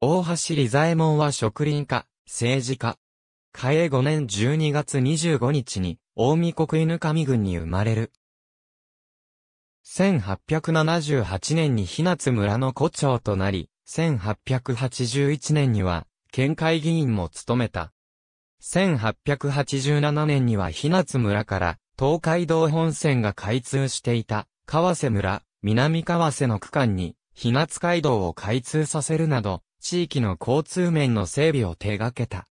大橋理左衛門は植林家、政治家。嘉永5年12月25日に、大見国犬上郡に生まれる。1878年に日夏村の古町となり、1881年には、県会議員も務めた。1887年には日夏村から、東海道本線が開通していた、川瀬村、南川瀬の区間に、日夏街道を開通させるなど、地域の交通面の整備を手掛けた。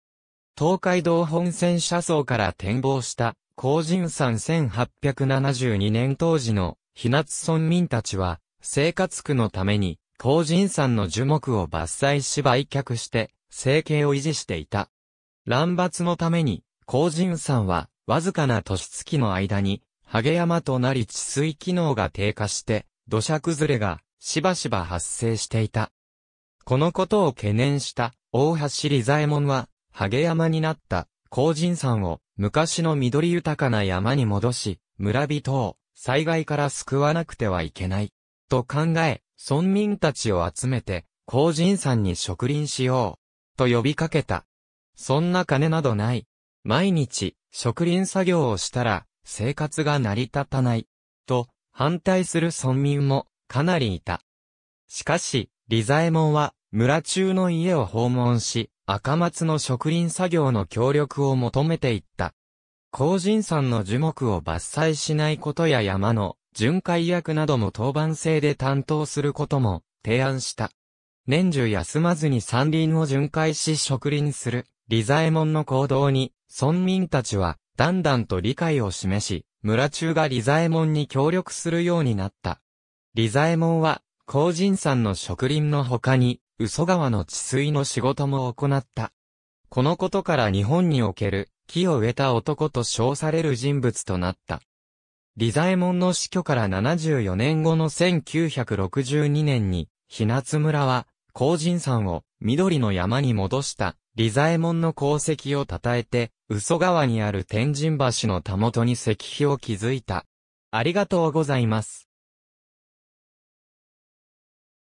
東海道本線車窓から展望した高人山1872年当時の日夏村民たちは生活区のために高人山の樹木を伐採し売却して生計を維持していた。乱伐のために高人山はわずかな年月の間にハ山となり治水機能が低下して土砂崩れがしばしば発生していた。このことを懸念した大橋理左衛門は、ハゲ山になった高人山を昔の緑豊かな山に戻し、村人を災害から救わなくてはいけない。と考え、村民たちを集めて、高人山に植林しよう。と呼びかけた。そんな金などない。毎日、植林作業をしたら、生活が成り立たない。と、反対する村民も、かなりいた。しかし、ザエモ門は、村中の家を訪問し、赤松の植林作業の協力を求めていった。高人山の樹木を伐採しないことや山の巡回役なども当番制で担当することも提案した。年中休まずに山林を巡回し植林する、ザエモ門の行動に、村民たちは、だんだんと理解を示し、村中がザエモ門に協力するようになった。ザエモ門は、高人山の植林の他に、嘘川の治水の仕事も行った。このことから日本における、木を植えた男と称される人物となった。利左衛門の死去から74年後の1962年に、日夏村は、高人山を緑の山に戻した利左衛門の功績を称えて、嘘川にある天神橋のたもとに石碑を築いた。ありがとうございます。